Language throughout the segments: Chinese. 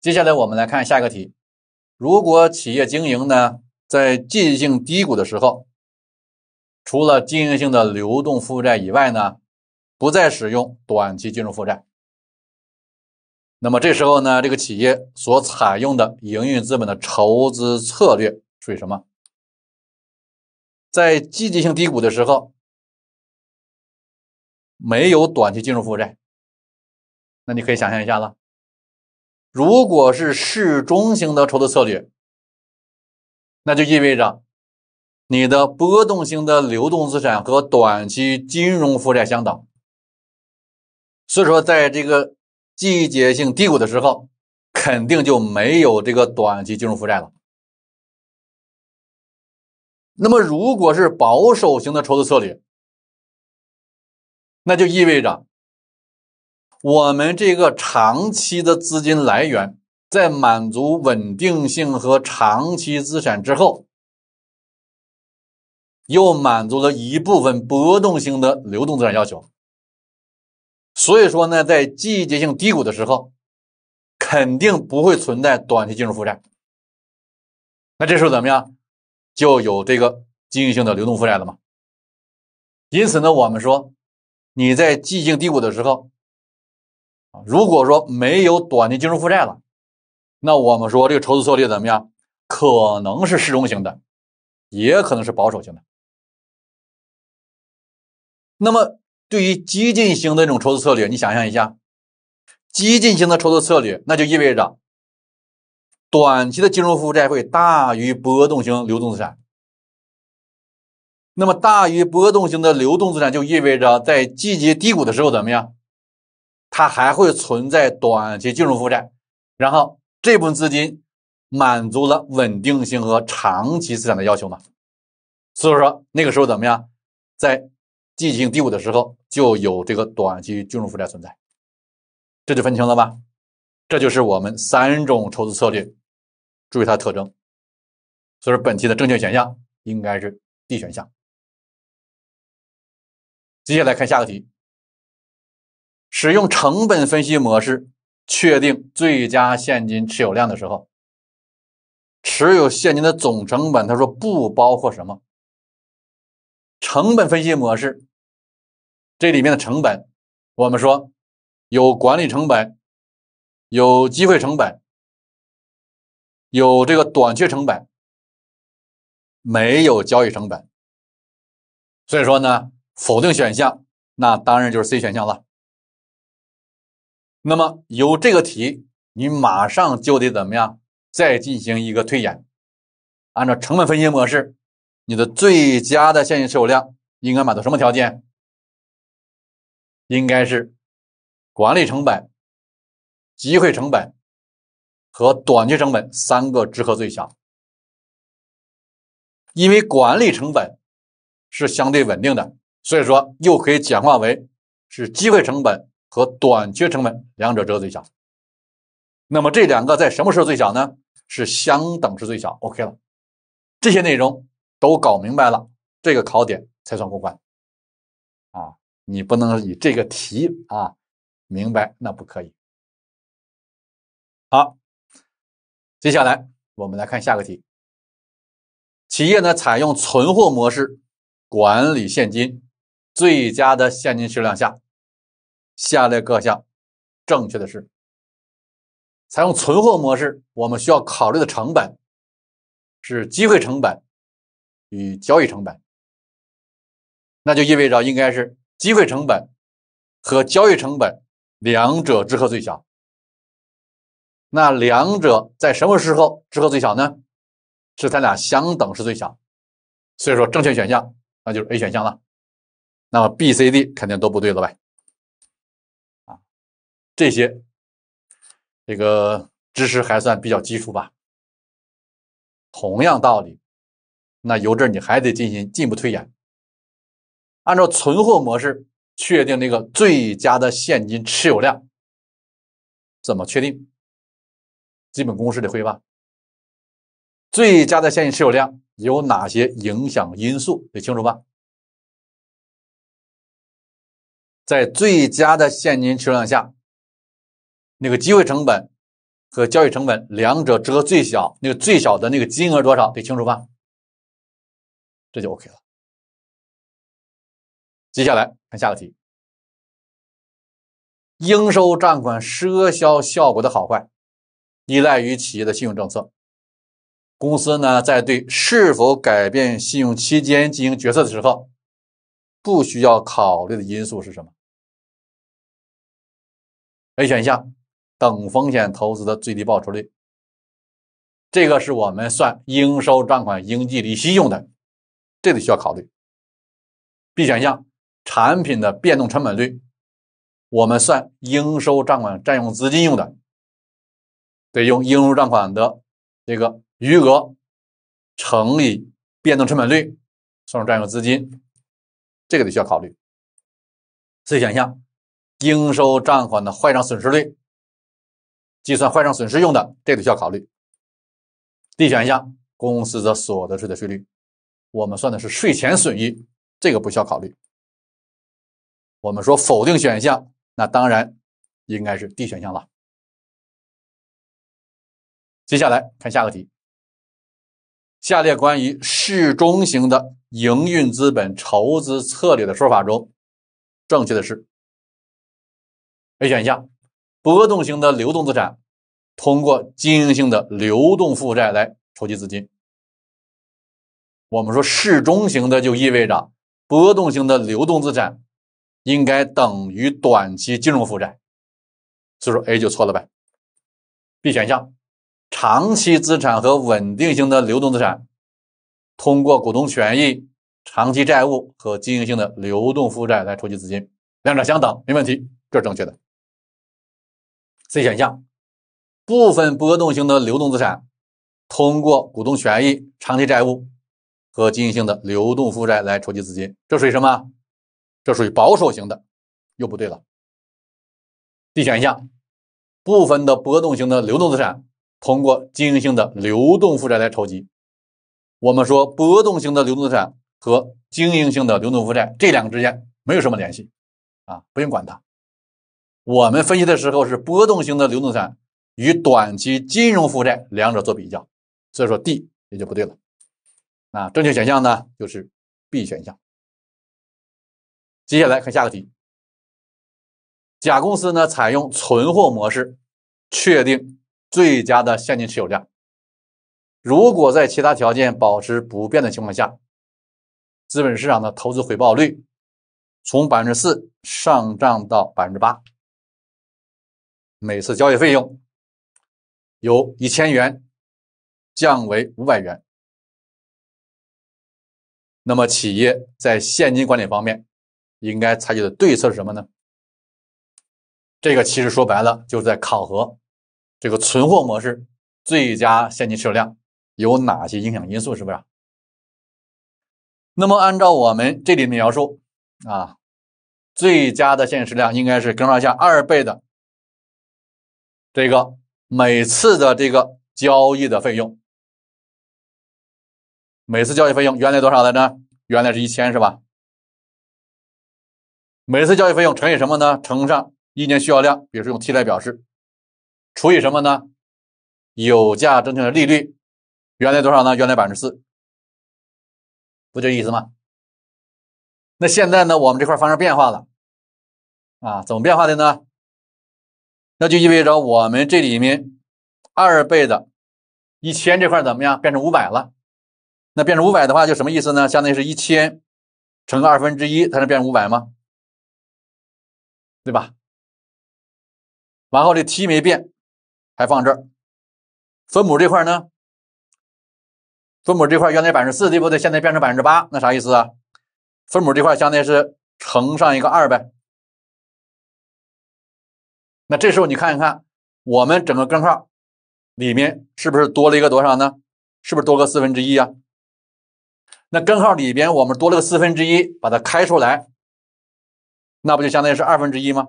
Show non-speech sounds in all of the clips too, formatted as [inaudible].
接下来我们来看下一个题：如果企业经营呢在进行性低谷的时候，除了经营性的流动负债以外呢，不再使用短期金融负债，那么这时候呢，这个企业所采用的营运资本的筹资策略属于什么？在积极性低谷的时候，没有短期金融负债，那你可以想象一下了。如果是适中型的筹资策略，那就意味着你的波动性的流动资产和短期金融负债相等。所以说，在这个季节性低谷的时候，肯定就没有这个短期金融负债了。那么，如果是保守型的筹资策略，那就意味着。我们这个长期的资金来源，在满足稳定性和长期资产之后，又满足了一部分波动性的流动资产要求。所以说呢，在季节性低谷的时候，肯定不会存在短期金融负债。那这时候怎么样，就有这个经营性的流动负债了嘛？因此呢，我们说，你在寂静低谷的时候。如果说没有短期金融负债了，那我们说这个筹资策略怎么样？可能是适中型的，也可能是保守型的。那么，对于激进型的这种筹资策略，你想象一下，激进型的筹资策略，那就意味着短期的金融负债会大于波动型流动资产。那么，大于波动型的流动资产，就意味着在季节低谷的时候怎么样？它还会存在短期金融负债，然后这部分资金满足了稳定性和长期资产的要求嘛？所以说那个时候怎么样，在进行第五的时候就有这个短期金融负债存在，这就分清了吧？这就是我们三种筹资策略，注意它的特征。所以说本题的正确选项应该是 D 选项。接下来看下个题。使用成本分析模式确定最佳现金持有量的时候，持有现金的总成本，他说不包括什么？成本分析模式这里面的成本，我们说有管理成本，有机会成本，有这个短缺成本，没有交易成本。所以说呢，否定选项，那当然就是 C 选项了。那么，由这个题，你马上就得怎么样？再进行一个推演，按照成本分析模式，你的最佳的现金持有量应该满足什么条件？应该是管理成本、机会成本和短期成本三个之和最小。因为管理成本是相对稳定的，所以说又可以简化为是机会成本。和短缺成本两者折最小，那么这两个在什么时候最小呢？是相等时最小，OK 了。这些内容都搞明白了，这个考点才算过关啊！你不能以这个题啊明白，那不可以。好，接下来我们来看下个题。企业呢采用存货模式管理现金，最佳的现金数量下。下列各项正确的是，采用存货模式，我们需要考虑的成本是机会成本与交易成本，那就意味着应该是机会成本和交易成本两者之和最小。那两者在什么时候之和最小呢？是它俩相等是最小。所以说正确选项那就是 A 选项了，那么 B、C、D 肯定都不对了呗。这些，这个知识还算比较基础吧。同样道理，那由这你还得进行进一步推演。按照存货模式确定那个最佳的现金持有量，怎么确定？基本公式得会吧？最佳的现金持有量有哪些影响因素得清楚吧？在最佳的现金持有量下。那个机会成本和交易成本两者折合最小，那个最小的那个金额多少得清楚吧，这就 OK 了。接下来看下个题，应收账款赊销效果的好坏，依赖于企业的信用政策。公司呢，在对是否改变信用期间进行决策的时候，不需要考虑的因素是什么？A 选项。等风险投资的最低报酬率，这个是我们算应收账款应计利息用的，这个需要考虑。B 选项产品的变动成本率，我们算应收账款占用资金用的，得用应收账款的这个余额乘以变动成本率，算出占用资金，这个得需要考虑。C 选项应收账款的坏账损失率。计算坏账损失用的，这个需要考虑。D 选项，公司的所得税的税率，我们算的是税前损益，这个不需要考虑。我们说否定选项，那当然应该是 D 选项了。接下来看下个题。下列关于市中型的营运资本筹资策略的说法中，正确的是 A 选项。波动型的流动资产，通过经营性的流动负债来筹集资金。我们说适中型的就意味着波动型的流动资产应该等于短期金融负债，所以说 A 就错了呗。B 选项，长期资产和稳定型的流动资产，通过股东权益、长期债务和经营性的流动负债来筹集资金，两者相等，没问题，这是正确的。C 选项，部分波动型的流动资产通过股东权益、长期债务和经营性的流动负债来筹集资金，这属于什么？这属于保守型的，又不对了。D 选项，部分的波动型的流动资产通过经营性的流动负债来筹集。我们说波动型的流动资产和经营性的流动负债这两个之间没有什么联系，啊，不用管它。我们分析的时候是波动型的流动资产与短期金融负债两者做比较，所以说 D 也就不对了。啊，正确选项呢就是 B 选项。接下来看下个题。甲公司呢采用存货模式确定最佳的现金持有量。如果在其他条件保持不变的情况下，资本市场的投资回报率从百分之四上涨到百分之八。每次交易费用由一千元降为五百元，那么企业在现金管理方面应该采取的对策是什么呢？这个其实说白了就是在考核这个存货模式最佳现金持有量有哪些影响因素，是不是？那么按照我们这里的描述啊，最佳的现实量应该是根号下二倍的。这个每次的这个交易的费用，每次交易费用原来多少来着？原来是一千是吧？每次交易费用乘以什么呢？乘上一年需要量，比如说用 T 来表示，除以什么呢？有价证券的利率，原来多少呢？原来百分之四，不就意思吗？那现在呢？我们这块发生变化了，啊，怎么变化的呢？那就意味着我们这里面二倍的一千这块怎么样变成五百了？那变成五百的话就什么意思呢？相当于是一千乘个二分之一才能变成五百吗？对吧？然后这 T 没变，还放这儿。分母这块呢？分母这块原来百分之四对不对？现在变成百分之八，那啥意思啊？分母这块相当于是乘上一个二呗。那这时候你看一看，我们整个根号里面是不是多了一个多少呢？是不是多个四分之一啊？那根号里边我们多了个四分之一，把它开出来，那不就相当于是二分之一吗？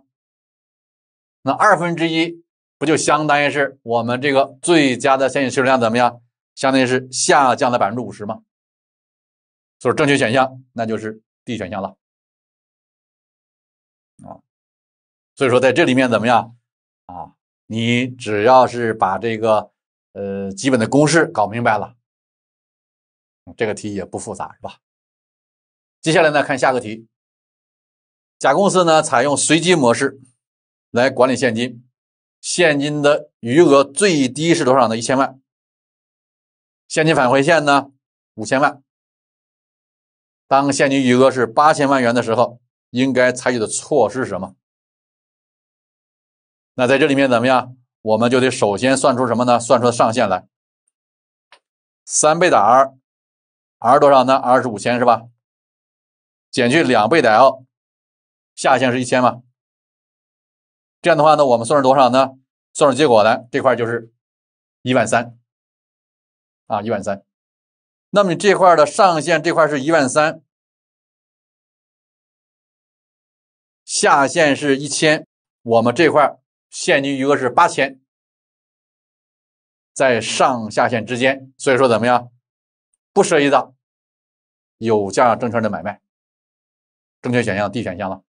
那二分之一不就相当于是我们这个最佳的线金需求量怎么样？相当于是下降了百分之五十吗？所以正确选项那就是 D 选项了。所以说，在这里面怎么样啊？你只要是把这个呃基本的公式搞明白了，这个题也不复杂，是吧？接下来呢，看下个题。甲公司呢，采用随机模式来管理现金，现金的余额最低是多少呢？一千万。现金返回线呢，五千万。当现金余额是八千万元的时候，应该采取的措施是什么？那在这里面怎么样？我们就得首先算出什么呢？算出上限来，三倍的 r，r 多少呢？r 是五千是吧？减去两倍的 l，下限是一千嘛？这样的话呢，我们算出多少呢？算出结果来，这块就是一万三，啊，一万三。那么你这块的上限这块是一万三，下限是一千，我们这块。现金余额是八千，在上下限之间，所以说怎么样？不涉及到有价证券的买卖，正确选项 D 选项了。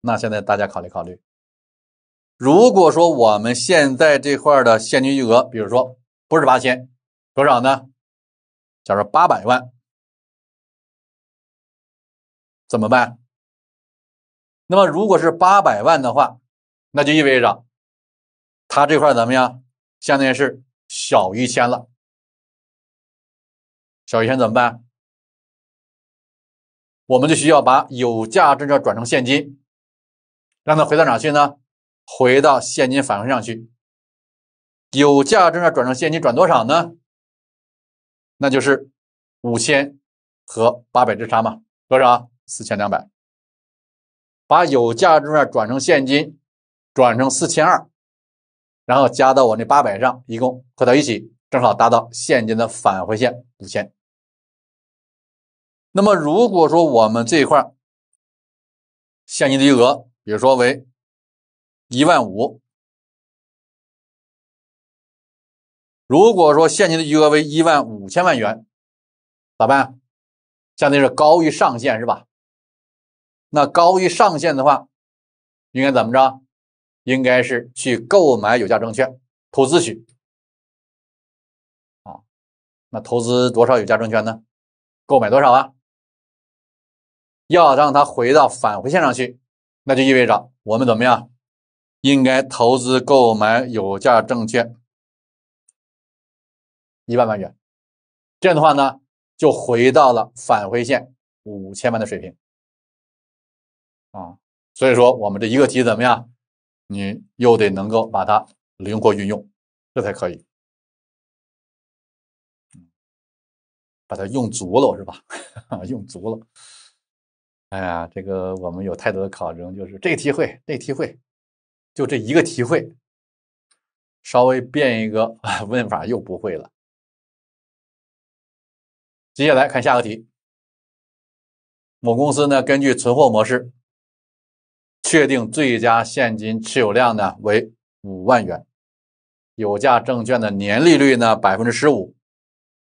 那现在大家考虑考虑，如果说我们现在这块的现金余额，比如说不是八千，多少呢？假如八百万，怎么办？那么，如果是八百万的话，那就意味着，它这块怎么样？相当于是小于千了。小于千怎么办？我们就需要把有价证券转成现金，让它回到哪去呢？回到现金返回上去。有价证券转成现金转多少呢？那就是五千和八百之差嘛，多少？四千两百。把有价证券转成现金，转成四千二，然后加到我那八百上，一共合到一起，正好达到现金的返回线五千。那么，如果说我们这一块现金的余额，比如说为一万五，如果说现金的余额为一万五千万元，咋办？相当于是高于上限是吧？那高于上限的话，应该怎么着？应该是去购买有价证券投资去。啊，那投资多少有价证券呢？购买多少啊？要让它回到返回线上去，那就意味着我们怎么样？应该投资购买有价证券一万万元，这样的话呢，就回到了返回线五千万的水平。啊，所以说我们这一个题怎么样？你又得能够把它灵活运用，这才可以，把它用足了是吧？[laughs] 用足了。哎呀，这个我们有太多的考证，就是这题会，那题会，就这一个题会，稍微变一个 [laughs] 问法又不会了。接下来看下个题，某公司呢根据存货模式。确定最佳现金持有量呢为五万元，有价证券的年利率呢百分之十五，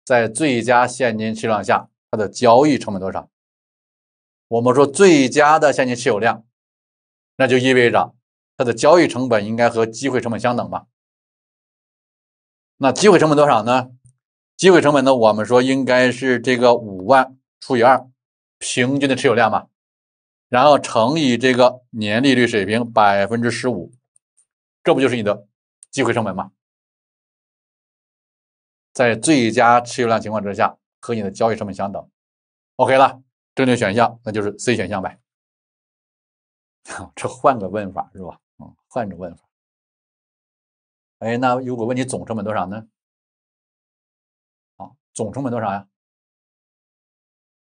在最佳现金持有量下，它的交易成本多少？我们说最佳的现金持有量，那就意味着它的交易成本应该和机会成本相等吧？那机会成本多少呢？机会成本呢？我们说应该是这个五万除以二，平均的持有量嘛。然后乘以这个年利率水平百分之十五，这不就是你的机会成本吗？在最佳持有量情况之下，和你的交易成本相等，OK 了，正确选项那就是 C 选项呗。[laughs] 这换个问法是吧？嗯，换着问法。哎，那如果问你总成本多少呢？啊，总成本多少呀？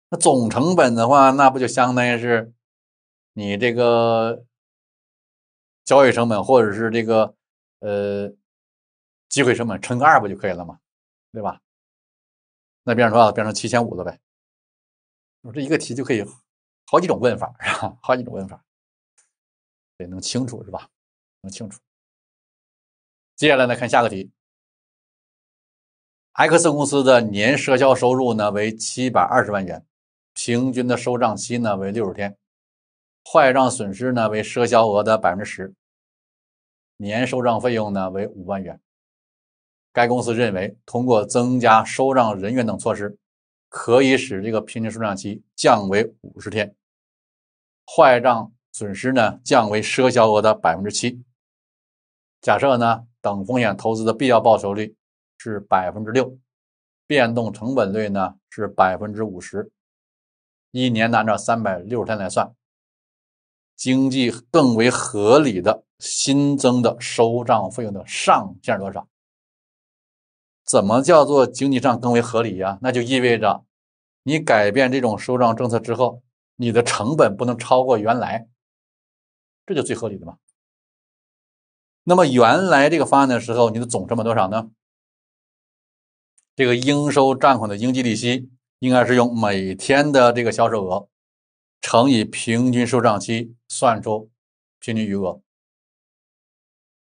那总成本的话，那不就相当于是？你这个交易成本或者是这个呃机会成本乘个二不就可以了吗？对吧？那变成多少？变成七千五了呗。我这一个题就可以好几种问法，啊，好几种问法对，能清楚是吧？能清楚。接下来呢，看下个题。X 公司的年赊销收入呢为七百二十万元，平均的收账期呢为六十天。坏账损失呢为赊销额的百分之十，年收账费用呢为五万元。该公司认为，通过增加收账人员等措施，可以使这个平均收账期降为五十天，坏账损失呢降为赊销额的百分之七。假设呢，等风险投资的必要报酬率是百分之六，变动成本率呢是百分之五十，一年按照三百六十天来算。经济更为合理的新增的收账费用的上限多少？怎么叫做经济上更为合理呀？那就意味着你改变这种收账政策之后，你的成本不能超过原来，这就最合理的嘛。那么原来这个方案的时候，你的总成本多少呢？这个应收账款的应计利息应该是用每天的这个销售额。乘以平均收账期，算出平均余额，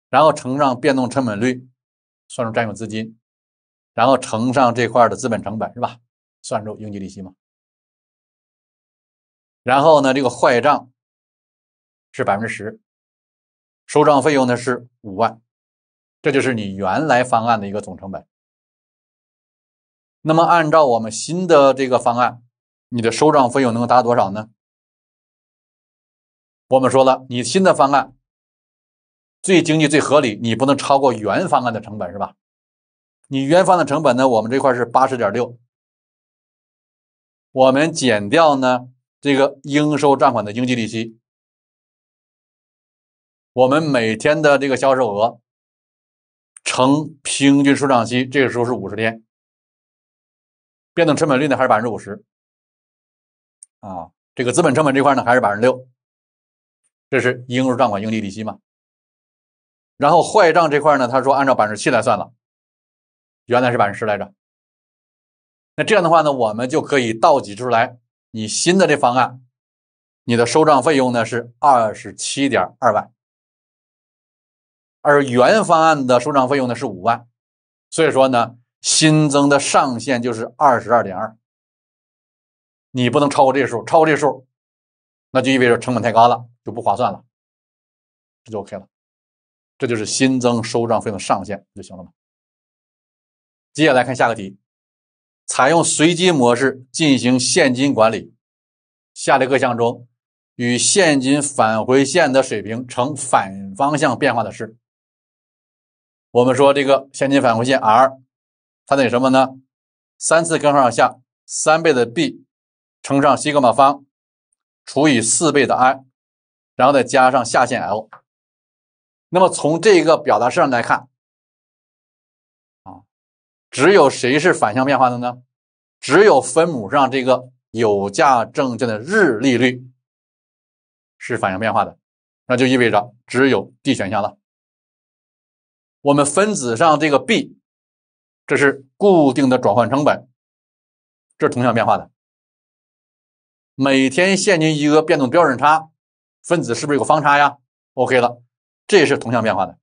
然后乘上变动成本率，算出占用资金，然后乘上这块的资本成本，是吧？算出应计利息嘛。然后呢，这个坏账是百分之十，收账费用呢是五万，这就是你原来方案的一个总成本。那么按照我们新的这个方案，你的收账费用能够达多少呢？我们说了，你新的方案最经济、最合理，你不能超过原方案的成本，是吧？你原方案的成本呢？我们这块是八十点六，我们减掉呢这个应收账款的经济利息，我们每天的这个销售额乘平均收账期，这个时候是五十天，变动成本率呢还是百分之五十？啊，这个资本成本这块呢还是百分之六。这是应收账款应计利息吗？然后坏账这块呢，他说按照百分之七来算了，原来是百分之十来着。那这样的话呢，我们就可以倒挤出来你新的这方案，你的收账费用呢是二十七点二万，而原方案的收账费用呢是五万，所以说呢，新增的上限就是二十二点二。你不能超过这数，超过这数。那就意味着成本太高了，就不划算了，这就 OK 了，这就是新增收账费用上限就行了嘛。接下来看下个题，采用随机模式进行现金管理，下列各项中与现金返回线的水平呈反方向变化的是？我们说这个现金返回线 R，它等于什么呢？三次根号下三倍的 b 乘上西格玛方。除以四倍的 i，然后再加上下限 l。那么从这个表达式上来看，啊，只有谁是反向变化的呢？只有分母上这个有价证券的日利率是反向变化的，那就意味着只有 D 选项了。我们分子上这个 b，这是固定的转换成本，这是同向变化的。每天现金余额变动标准差，分子是不是有个方差呀？OK 了，这也是同向变化的。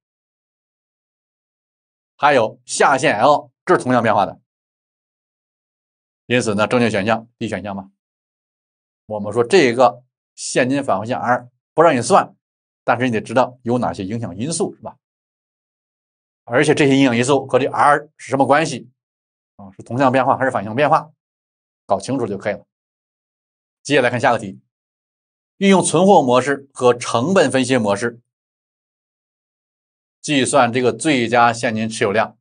还有下限 L，这是同向变化的。因此呢，正确选项 D 选项吧。我们说这个现金返回线 R 不让你算，但是你得知道有哪些影响因素是吧？而且这些影响因素和这 R 是什么关系啊？是同向变化还是反向变化？搞清楚就可以了。接下来看下个题，运用存货模式和成本分析模式计算这个最佳现金持有量，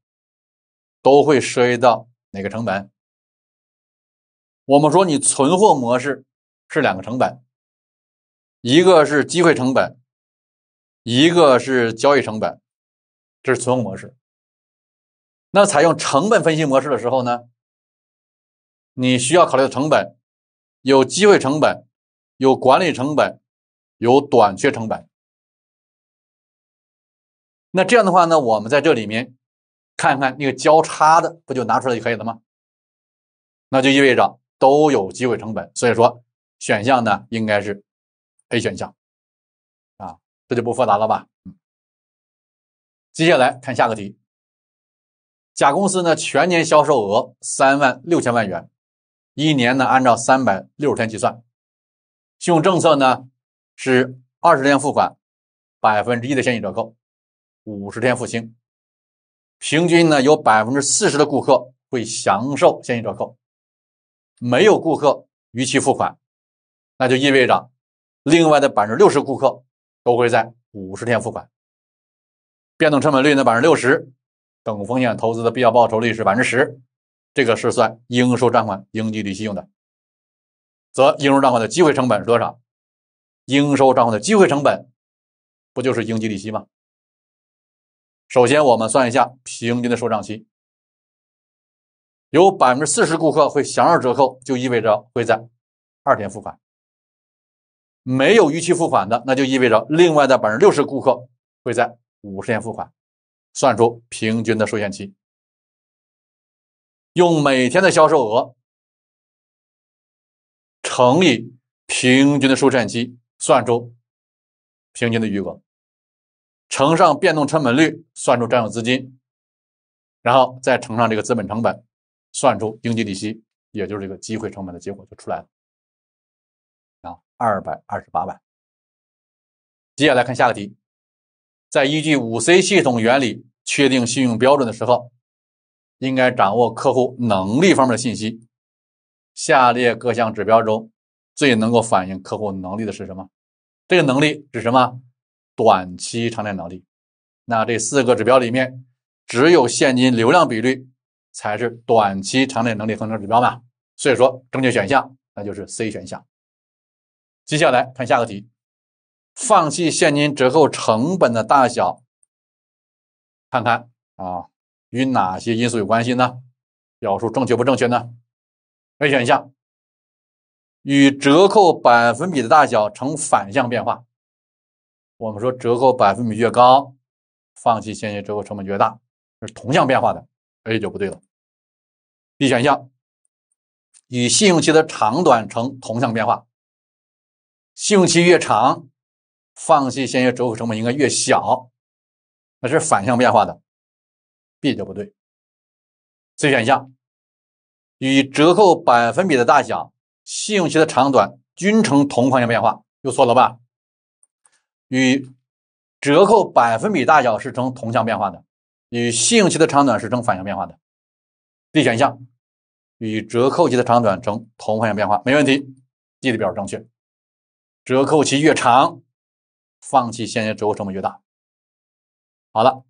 都会涉及到哪个成本？我们说你存货模式是两个成本，一个是机会成本，一个是交易成本，这是存货模式。那采用成本分析模式的时候呢，你需要考虑的成本。有机会成本，有管理成本，有短缺成本。那这样的话呢，我们在这里面看看那个交叉的，不就拿出来就可以了吗？那就意味着都有机会成本，所以说选项呢应该是 A 选项啊，这就不复杂了吧？嗯，接下来看下个题。甲公司呢全年销售额三万六千万元。一年呢，按照三百六十天计算，信用政策呢是二十天付款，百分之一的现金折扣，五十天付清。平均呢有百分之四十的顾客会享受现金折扣，没有顾客逾期付款，那就意味着另外的百分之六十顾客都会在五十天付款。变动成本率呢百分之六十，等风险投资的必要报酬率是百分之十。这个是算应收账款应计利息用的，则应收账款的机会成本是多少？应收账款的机会成本不就是应计利息吗？首先，我们算一下平均的收账期。有百分之四十顾客会享受折扣，就意味着会在二天付款；没有逾期付款的，那就意味着另外的百分之六十顾客会在五十天付款。算出平均的收现期。用每天的销售额乘以平均的收账期，算出平均的余额，乘上变动成本率，算出占用资金，然后再乘上这个资本成本，算出应计利息，也就是这个机会成本的结果就出来了。啊，二百二十八万。接下来看下个题，在依据五 C 系统原理确定信用标准的时候。应该掌握客户能力方面的信息。下列各项指标中，最能够反映客户能力的是什么？这个能力指什么？短期、偿债能力。那这四个指标里面，只有现金流量比率才是短期、偿债能力衡量指标嘛？所以说，正确选项那就是 C 选项。接下来看下个题，放弃现金折扣成本的大小，看看啊。与哪些因素有关系呢？表述正确不正确呢？A 选项与折扣百分比的大小成反向变化。我们说折扣百分比越高，放弃现金折扣成本越大，是同向变化的，A 就不对了。B 选项与信用期的长短成同向变化。信用期越长，放弃现金折扣成本应该越小，那是反向变化的。B 就不对，C 选项与折扣百分比的大小、信用期的长短均呈同方向变化，又错了吧？与折扣百分比大小是呈同向变化的，与信用期的长短是呈反向变化的。D 选项与折扣期的长短呈同方向变化，没问题，D 的表示正确。折扣期越长，放弃现金折扣成本越大。好了。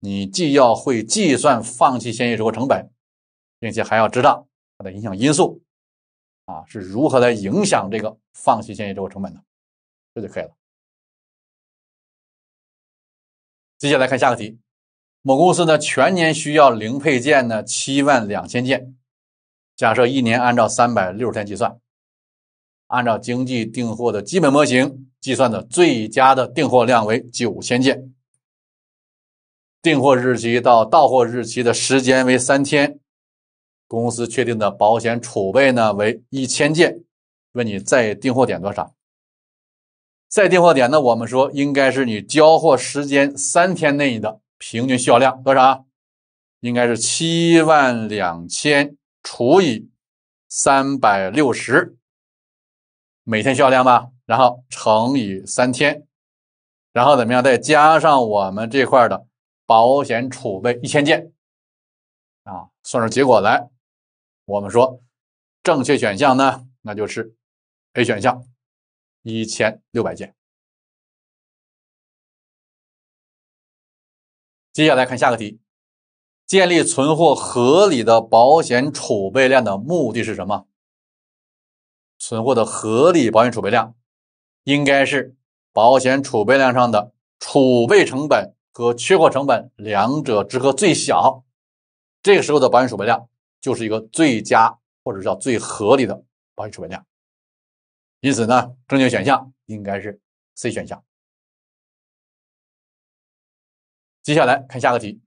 你既要会计算放弃现役之后成本，并且还要知道它的影响因素，啊，是如何来影响这个放弃现役之后成本的，这就可以了。接下来看下个题，某公司呢全年需要零配件呢七万两千件，假设一年按照三百六十天计算，按照经济订货的基本模型计算的最佳的订货量为九千件。订货日期到到货日期的时间为三天，公司确定的保险储备呢为一千件。问你在订货点多少？在订货点呢？我们说应该是你交货时间三天内的平均销量多少？应该是七万两千除以三百六十，每天销量吧，然后乘以三天，然后怎么样？再加上我们这块的。保险储备一千件，啊，算出结果来，我们说正确选项呢，那就是 A 选项，一千六百件。接下来看下个题，建立存货合理的保险储备量的目的是什么？存货的合理保险储备量应该是保险储备量上的储备成本。和缺货成本两者之和最小，这个时候的保险储备量就是一个最佳或者叫最合理的保险储备量。因此呢，正确选项应该是 C 选项。接下来看下个题，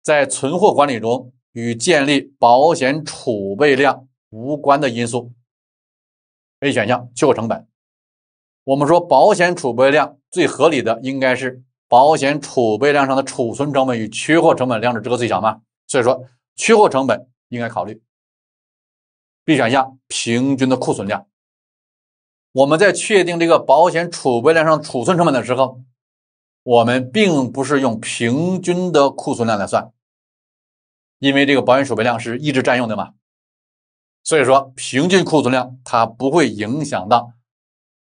在存货管理中与建立保险储备量无关的因素。A 选项缺货成本，我们说保险储备量最合理的应该是。保险储备量上的储存成本与缺货成本量是这个最小嘛？所以说，缺货成本应该考虑。B 选项平均的库存量，我们在确定这个保险储备量上储存成本的时候，我们并不是用平均的库存量来算，因为这个保险储备量是一直占用的嘛，所以说平均库存量它不会影响到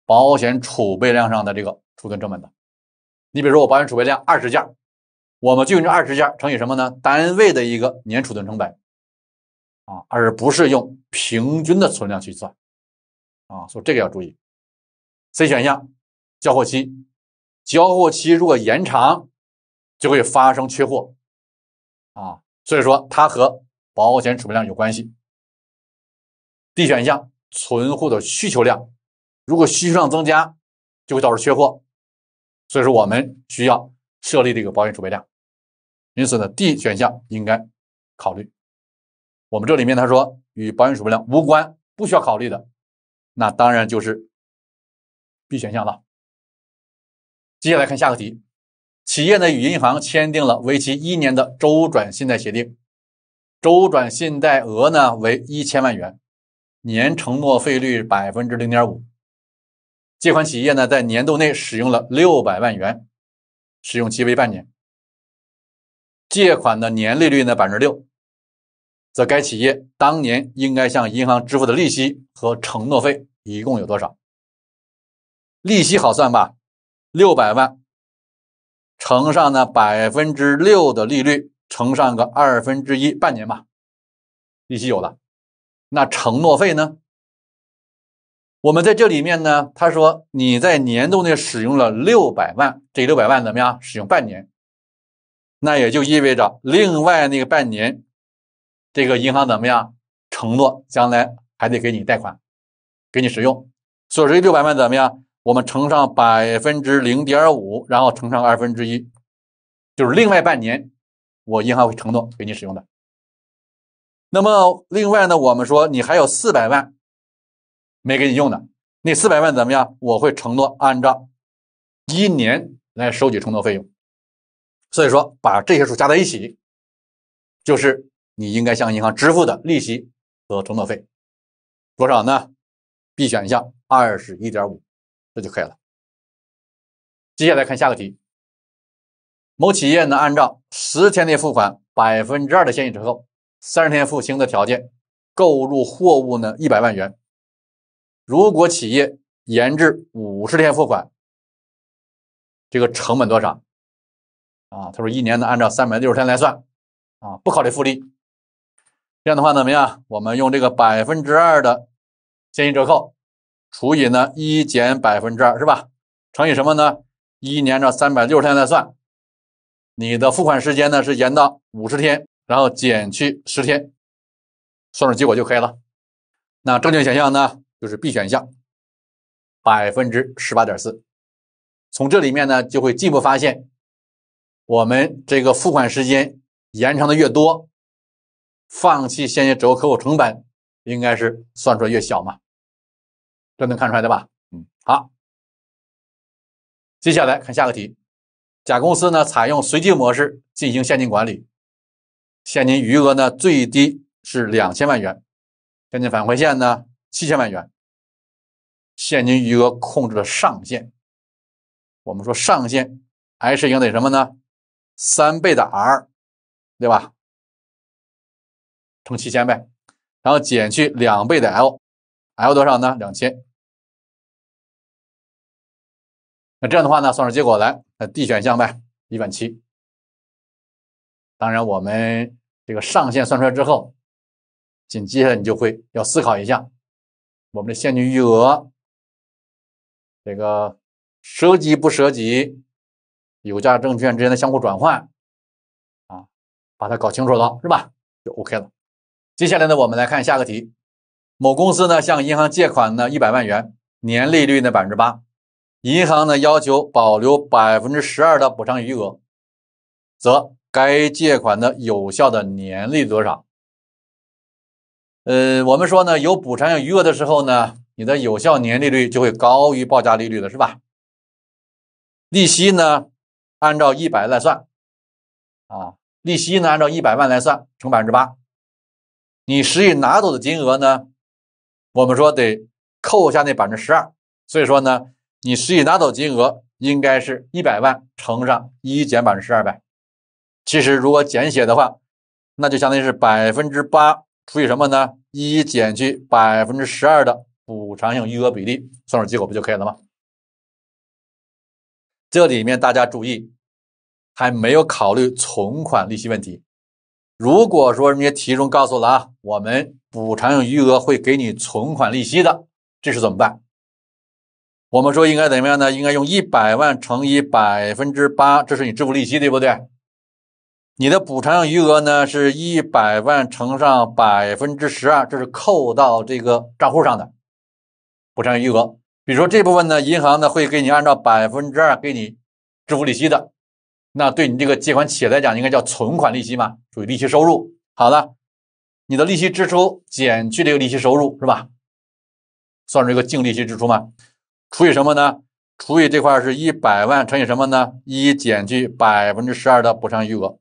保险储备量上的这个储存成本的。你比如说，我保险储备量二十件，我们就用这二十件乘以什么呢？单位的一个年储存成本，啊，而不是用平均的存量去算，啊，所以这个要注意。C 选项，交货期，交货期如果延长，就会发生缺货，啊，所以说它和保险储备量有关系。D 选项，存货的需求量，如果需求量增加，就会导致缺货。所以说，我们需要设立这个保险储备量，因此呢，D 选项应该考虑。我们这里面他说与保险储备量无关，不需要考虑的，那当然就是 B 选项了。接下来看下个题，企业呢与银行签订了为期一年的周转信贷协定，周转信贷额呢为一千万元，年承诺费率百分之零点五。借款企业呢，在年度内使用了六百万元，使用期为半年。借款的年利率呢，百分之六，则该企业当年应该向银行支付的利息和承诺费一共有多少？利息好算吧，六百万乘上呢百分之六的利率，乘上个二分之一，半年吧，利息有了。那承诺费呢？我们在这里面呢，他说你在年度内使用了六百万，这六百万怎么样使用半年？那也就意味着另外那个半年，这个银行怎么样承诺将来还得给你贷款，给你使用，所以这六百万怎么样？我们乘上百分之零点五，然后乘上二分之一，就是另外半年，我银行会承诺给你使用的。那么另外呢，我们说你还有四百万。没给你用的那四百万怎么样？我会承诺按照一年来收取承诺费用。所以说把这些数加在一起，就是你应该向银行支付的利息和承诺费多少呢？B 选项二十一点五，这就可以了。接下来看下个题。某企业呢，按照十天内付款百分之二的现金折扣，三十天付清的条件，购入货物呢一百万元。如果企业延至五十天付款，这个成本多少？啊，他说一年呢按照三百六十天来算，啊，不考虑复利。这样的话怎么样？我们用这个百分之二的现金折扣除以呢一减百分之二是吧？乘以什么呢？一年的三百六十天来算，你的付款时间呢是延到五十天，然后减去十天，算出结果就可以了。那正确选项呢？就是 B 选项，百分之十八点四。从这里面呢，就会进一步发现，我们这个付款时间延长的越多，放弃现金折扣成本应该是算出来越小嘛？这能看出来对吧？嗯，好，接下来看下个题。甲公司呢，采用随机模式进行现金管理，现金余额呢最低是两千万元，现金返回线呢？七千万元，现金余额控制的上限，我们说上限还是应得什么呢？三倍的 R，对吧？乘七千呗，然后减去两倍的 L，L 多少呢？两千。那这样的话呢，算出结果来，那 D 选项呗，一万七。当然，我们这个上限算出来之后，紧接着你就会要思考一下。我们的现金余额，这个涉及不涉及有价证券之间的相互转换啊？把它搞清楚了，是吧？就 OK 了。接下来呢，我们来看下个题：某公司呢向银行借款呢一百万元，年利率呢百分之八，银行呢要求保留百分之十二的补偿余额，则该借款的有效的年利多少？呃，我们说呢，有补偿性余额的时候呢，你的有效年利率就会高于报价利率了，是吧？利息呢，按照一百来算，啊，利息呢按照一百万来算，乘百分之八，你实际拿走的金额呢，我们说得扣下那百分之十二，所以说呢，你实际拿走金额应该是一百万乘上一减百分之十二百，其实如果简写的话，那就相当于是百分之八。除以什么呢？一减去百分之十二的补偿性余额比例，算出结果不就可以了吗？这里面大家注意，还没有考虑存款利息问题。如果说人家题中告诉了啊，我们补偿性余额会给你存款利息的，这是怎么办？我们说应该怎么样呢？应该用一百万乘以百分之八，这是你支付利息，对不对？你的补偿余额呢是一百万乘上百分之十二，这是扣到这个账户上的补偿余额。比如说这部分呢，银行呢会给你按照百分之二给你支付利息的，那对你这个借款企业来讲，应该叫存款利息嘛，属于利息收入。好了，你的利息支出减去这个利息收入是吧？算出一个净利息支出嘛？除以什么呢？除以这块是一百万乘以什么呢？一减去百分之十二的补偿余额。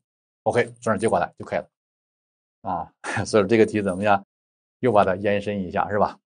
OK，转这接过来就可以了，啊，[laughs] 所以这个题怎么样，又把它延伸一下，是吧？